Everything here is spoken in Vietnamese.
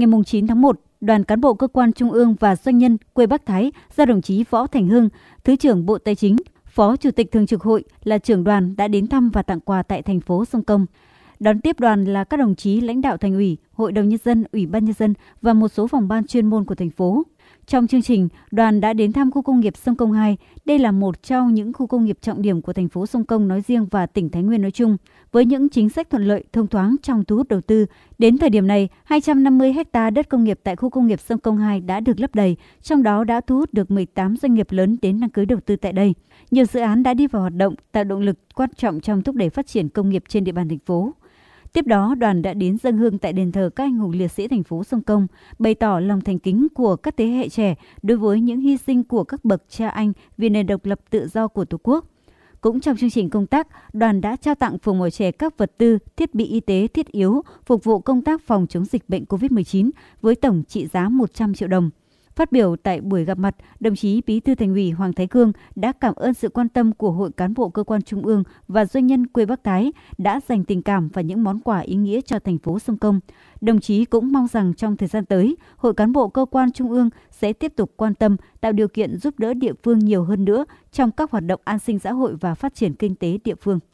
Ngày 9 tháng 1, đoàn cán bộ cơ quan trung ương và doanh nhân quê Bắc Thái do đồng chí Võ Thành Hưng, Thứ trưởng Bộ Tài chính, Phó Chủ tịch Thường trực Hội là trưởng đoàn đã đến thăm và tặng quà tại thành phố Sông Công. Đón tiếp đoàn là các đồng chí lãnh đạo thành ủy, Hội đồng Nhân dân, Ủy ban Nhân dân và một số phòng ban chuyên môn của thành phố. Trong chương trình, đoàn đã đến thăm khu công nghiệp Sông Công 2. Đây là một trong những khu công nghiệp trọng điểm của thành phố Sông Công nói riêng và tỉnh Thái Nguyên nói chung. Với những chính sách thuận lợi, thông thoáng trong thu hút đầu tư, đến thời điểm này, 250 ha đất công nghiệp tại khu công nghiệp Sông Công 2 đã được lấp đầy, trong đó đã thu hút được 18 doanh nghiệp lớn đến đăng ký đầu tư tại đây. Nhiều dự án đã đi vào hoạt động, tạo động lực quan trọng trong thúc đẩy phát triển công nghiệp trên địa bàn thành phố. Tiếp đó, đoàn đã đến dân hương tại đền thờ các anh hùng liệt sĩ thành phố Sông Công, bày tỏ lòng thành kính của các thế hệ trẻ đối với những hy sinh của các bậc cha anh vì nền độc lập tự do của Tổ quốc. Cũng trong chương trình công tác, đoàn đã trao tặng phường mồi trẻ các vật tư, thiết bị y tế thiết yếu phục vụ công tác phòng chống dịch bệnh COVID-19 với tổng trị giá 100 triệu đồng. Phát biểu tại buổi gặp mặt, đồng chí Bí thư Thành ủy Hoàng Thái Cương đã cảm ơn sự quan tâm của Hội cán bộ cơ quan trung ương và doanh nhân quê Bắc Thái đã dành tình cảm và những món quà ý nghĩa cho thành phố Sông Công. Đồng chí cũng mong rằng trong thời gian tới, Hội cán bộ cơ quan trung ương sẽ tiếp tục quan tâm, tạo điều kiện giúp đỡ địa phương nhiều hơn nữa trong các hoạt động an sinh xã hội và phát triển kinh tế địa phương.